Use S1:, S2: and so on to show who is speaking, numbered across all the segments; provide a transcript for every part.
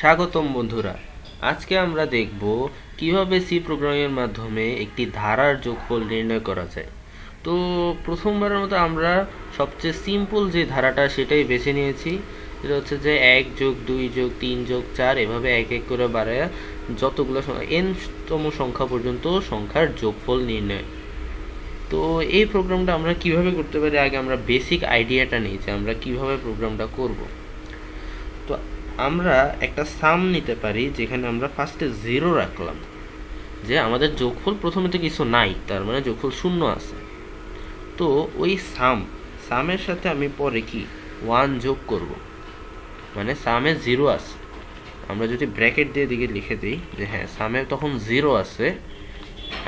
S1: স্বাগতম বন্ধুরা আজকে আমরা দেখব কিভাবে সি প্রোগ্রামের মাধ্যমে একটি ধারার যোগফল নির্ণয় করা যায় তো প্রথমবারের মতো আমরা সবচেয়ে সিম্পল যে ধারাটা সেটাই বেছে নিয়েছি যেটা হচ্ছে যে এক যোগ দুই যোগ তিন যোগ চার এভাবে এক এক করে বাড়ায় যতগুলো এনতম সংখ্যা পর্যন্ত সংখ্যার যোগফল নির্ণয় তো এই প্রোগ্রামটা আমরা কিভাবে করতে পারি আগে আমরা বেসিক আইডিয়াটা নিই যে আমরা কিভাবে প্রোগ্রামটা করব তো আমরা একটা সাম নিতে পারি যেখানে আমরা ফার্স্টে জিরো রাখলাম যে আমাদের যোগফল প্রথমে তো কিছু নাই তার মানে যোগফল শূন্য আছে তো ওই সাম সামের সাথে আমি পরে কি ওয়ান যোগ করব মানে সামে জিরো আছে আমরা যদি ব্র্যাকেট দিয়ে দিকে লিখে দিই যে হ্যাঁ সামে তখন জিরো আছে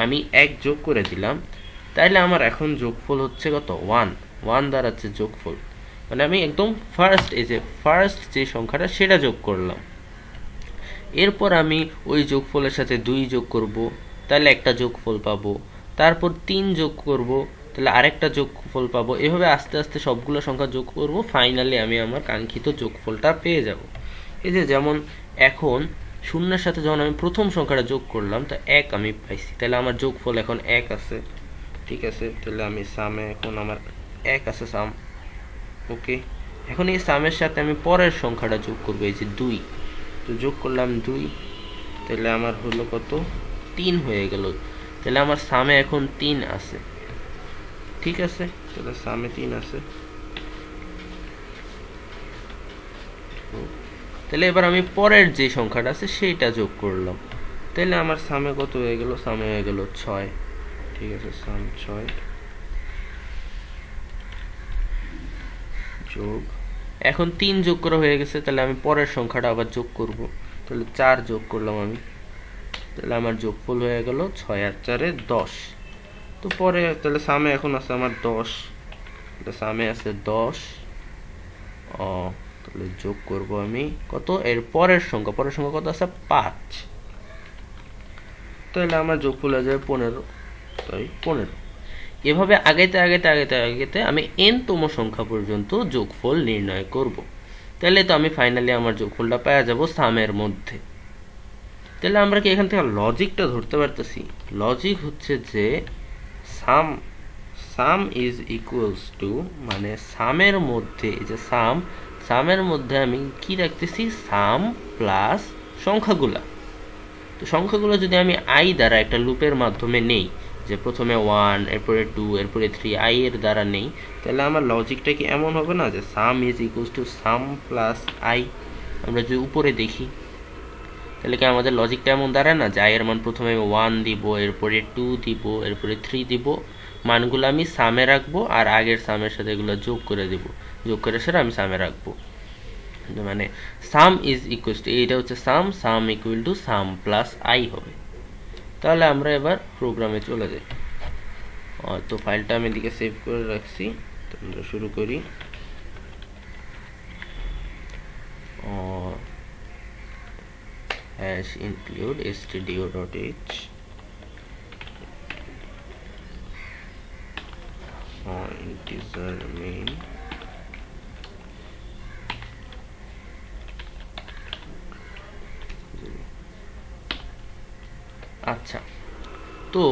S1: আমি এক যোগ করে দিলাম তাইলে আমার এখন যোগফল হচ্ছে কত ওয়ান ওয়ান দাঁড়াচ্ছে আছে যোগফল মানে আমি একদম ফার্স্ট এই যে ফার্স্ট যে সংখ্যাটা সেটা যোগ করলাম এরপর আমি ওই যোগফলের সাথে দুই যোগ করব তাহলে একটা যোগফল পাবো তারপর তিন যোগ করব তাহলে আরেকটা যোগফল পাবো এভাবে আস্তে আস্তে সবগুলো সংখ্যা যোগ করব ফাইনালি আমি আমার কাঙ্ক্ষিত যোগফলটা পেয়ে যাব এই যে যেমন এখন শূন্যের সাথে যখন আমি প্রথম সংখ্যাটা যোগ করলাম তা এক আমি পাইছি তাহলে আমার যোগফল এখন এক আছে ঠিক আছে তাহলে আমি সামে এখন আমার এক আছে সাম ওকে এখন এই সামের সাথে আমি পরের সংখ্যাটা যোগ করবো এই যে দুই তো যোগ করলাম দুই তাহলে আমার হলো কত তিন হয়ে গেল তাহলে আমার সামে এখন তিন আছে ঠিক আছে তাহলে সামে তিন আছে তাহলে এবার আমি পরের যে সংখ্যাটা আছে সেইটা যোগ করলাম তাহলে আমার সামে কত হয়ে গেল সামে হয়ে গেল ছয় ঠিক আছে সাম ছয় যোগ এখন তিন যোগ করা হয়ে গেছে তাহলে আমি পরের সংখ্যাটা আবার যোগ করব তাহলে চার যোগ করলাম আমি তাহলে আমার যোগফল হয়ে গেল ছয় আর চারে দশ তো পরে তাহলে সামে এখন আছে আমার দশ তাহলে সামে আছে দশ ও তাহলে যোগ করব আমি কত এর পরের সংখ্যা পরের সংখ্যা কত আছে পাঁচ তাহলে আমার যোগফল হয়ে যাবে পনেরো তাই পনেরো এভাবে আগেতে আগেতে আগেতে আগেতে আমি এন তম সংখ্যা পর্যন্ত যোগফল নির্ণয় করব। তাহলে তো আমি ফাইনালি আমার যোগফলটা পাওয়া যাব সামের মধ্যে তাহলে আমরা কি এখান থেকে লজিকটা ধরতে পারতেছি লজিক হচ্ছে যে sum sum is equals to মানে সামের মধ্যে এই যে সাম সামের মধ্যে আমি কি রাখতেছি সাম প্লাস সংখ্যাগুলা তো সংখ্যাগুলো যদি আমি আই দ্বারা একটা লুপের মাধ্যমে নেই যে প্রথমে ওয়ান এরপরে টু এরপরে থ্রি আই এর দ্বারা নেই তাহলে আমার লজিকটা কি এমন হবে না যে sum is equal to sum plus I আমরা যদি উপরে দেখি তাহলে কি আমাদের লজিকটা এমন দাঁড়ায় না যে আই এর মান প্রথমে ওয়ান দিব এরপরে টু দিব এরপরে থ্রি দিব মানগুলো আমি সামে রাখবো আর আগের সামের সাথে এগুলো যোগ করে দেবো যোগ করে সেটা আমি সামে রাখবো মানে সাম ইজ ইকুয়াল টু এইটা হচ্ছে sum sum equal to sum plus I হবে তাহলে আমরা এবার প্রোগ্রামে চলে যাই তো ফাইলটা আমি এদিকে সেভ করে রাখছি তো আমরা শুরু করি hash include studio dot H or integer main আচ্ছা তো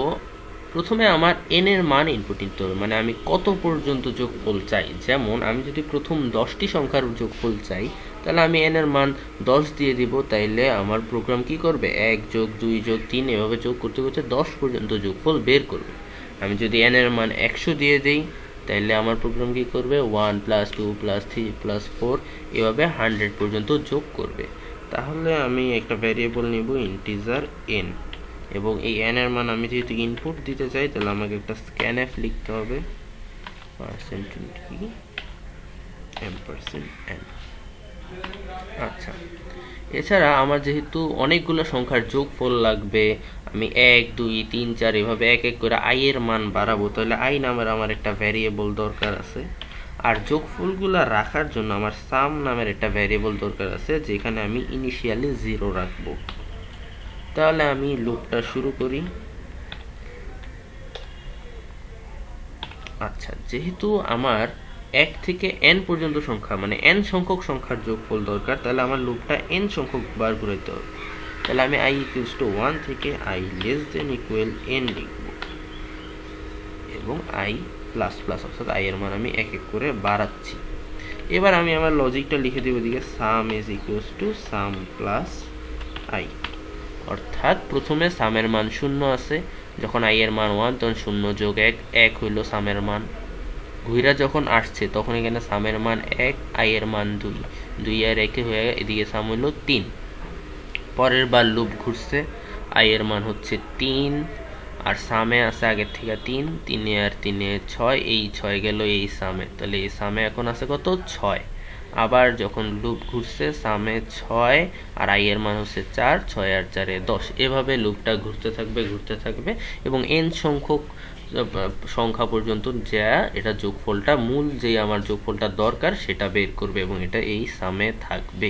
S1: প্রথমে আমার এন এর মান ইনপুট নিতে হবে মানে আমি কত পর্যন্ত যোগফল চাই যেমন আমি যদি প্রথম দশটি সংখ্যার যোগফল চাই তাহলে আমি এন এর মান দশ দিয়ে দিব তাইলে আমার প্রোগ্রাম কি করবে এক যোগ দুই যোগ তিন এভাবে যোগ করতে করতে দশ পর্যন্ত যোগফল বের করবে আমি যদি এন এর মান একশো দিয়ে দিই তাইলে আমার প্রোগ্রাম কি করবে one plus two plus three plus four এভাবে হান্ড্রেড পর্যন্ত যোগ করবে তাহলে আমি একটা ভ্যারিয়েবল নিব ইন্টিজার এন এবং এই এন এর মান আমি যেহেতু ইনপুট দিতে চাই তাহলে আমাকে একটা স্ক্যান স্ক্যানএফ লিখতে হবে পার্সেন্ট এম পার্সেন্ট এন আচ্ছা এছাড়া আমার যেহেতু অনেকগুলো সংখ্যার যোগফল লাগবে আমি এক দুই তিন চার এভাবে এক এক করে আই এর মান বাড়াবো তাহলে আই নামের আমার একটা ভ্যারিয়েবল দরকার আছে আর যোগফুলগুলো রাখার জন্য আমার সাম নামের একটা ভ্যারিয়েবল দরকার আছে যেখানে আমি ইনিশিয়ালি জিরো রাখবো তাহলে আমি লুপটা শুরু করি আচ্ছা যেহেতু আমার এক থেকে এন পর্যন্ত সংখ্যা মানে এন সংখ্যক সংখ্যার যোগফল দরকার তাহলে আমার লুপটা এন সংখ্যক বার ঘুরাইতে হবে তাহলে আমি আই ইকুয়ালস টু ওয়ান থেকে i less than equal n লিখব এবং আই প্লাস প্লাস অর্থাৎ আই এর মান আমি এক এক করে বাড়াচ্ছি এবার আমি আমার লজিকটা লিখে দেবো ওদিকে sum is equals to sum plus i অর্থাৎ প্রথমে সামের মান শূন্য আছে যখন আই এর মান ওয়ান তখন শূন্য যোগ এক এক হইল সামের মান ঘুইরা যখন আসছে তখন এখানে সামের মান এক আই এর মান দুই দুই আর একে হয়ে এদিকে সাম হইল তিন পরের বার লুপ ঘুরছে আই এর মান হচ্ছে তিন আর সামে আছে আগের থেকে তিন তিনে আর তিনে ছয় এই ছয় গেল এই সামে তাহলে এই সামে এখন আছে কত ছয় আবার যখন লুপ ঘুরছে সামে ছয় আর আই এর মান হচ্ছে চার ছয় আর চারে দশ এভাবে লুপটা ঘুরতে থাকবে ঘুরতে থাকবে এবং এন সংখ্যক সংখ্যা পর্যন্ত যা এটা যোগফলটা মূল যে আমার যোগফলটা দরকার সেটা বের করবে এবং এটা এই সামে থাকবে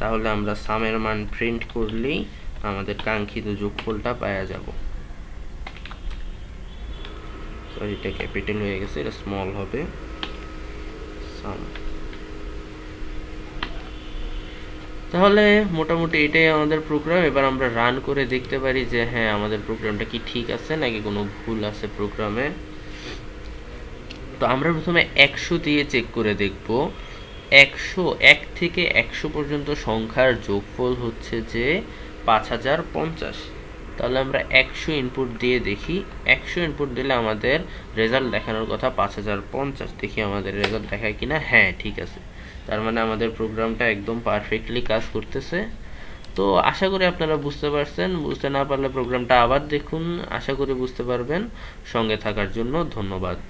S1: তাহলে আমরা সামের মান প্রিন্ট করলেই আমাদের কাঙ্ক্ষিত যোগফলটা পাওয়া যাব সরি এটা ক্যাপিটাল হয়ে গেছে এটা স্মল হবে সাম তাহলে মোটামুটি এটাই আমাদের প্রোগ্রাম এবার আমরা রান করে দেখতে পারি যে হ্যাঁ আমাদের প্রোগ্রামটা কি ঠিক আছে নাকি কোনো ভুল আছে প্রোগ্রামে তো আমরা প্রথমে একশো দিয়ে চেক করে দেখব একশো এক থেকে একশো পর্যন্ত সংখ্যার যোগফল হচ্ছে যে পাঁচ হাজার পঞ্চাশ তাহলে আমরা একশো ইনপুট দিয়ে দেখি একশো ইনপুট দিলে আমাদের রেজাল্ট দেখানোর কথা পাঁচ হাজার পঞ্চাশ দেখি আমাদের রেজাল্ট দেখায় কিনা হ্যাঁ ঠিক আছে তার মানে আমাদের প্রোগ্রামটা একদম পারফেক্টলি কাজ করতেছে তো আশা করি আপনারা বুঝতে পারছেন বুঝতে না পারলে প্রোগ্রামটা আবার দেখুন আশা করি বুঝতে পারবেন সঙ্গে থাকার জন্য ধন্যবাদ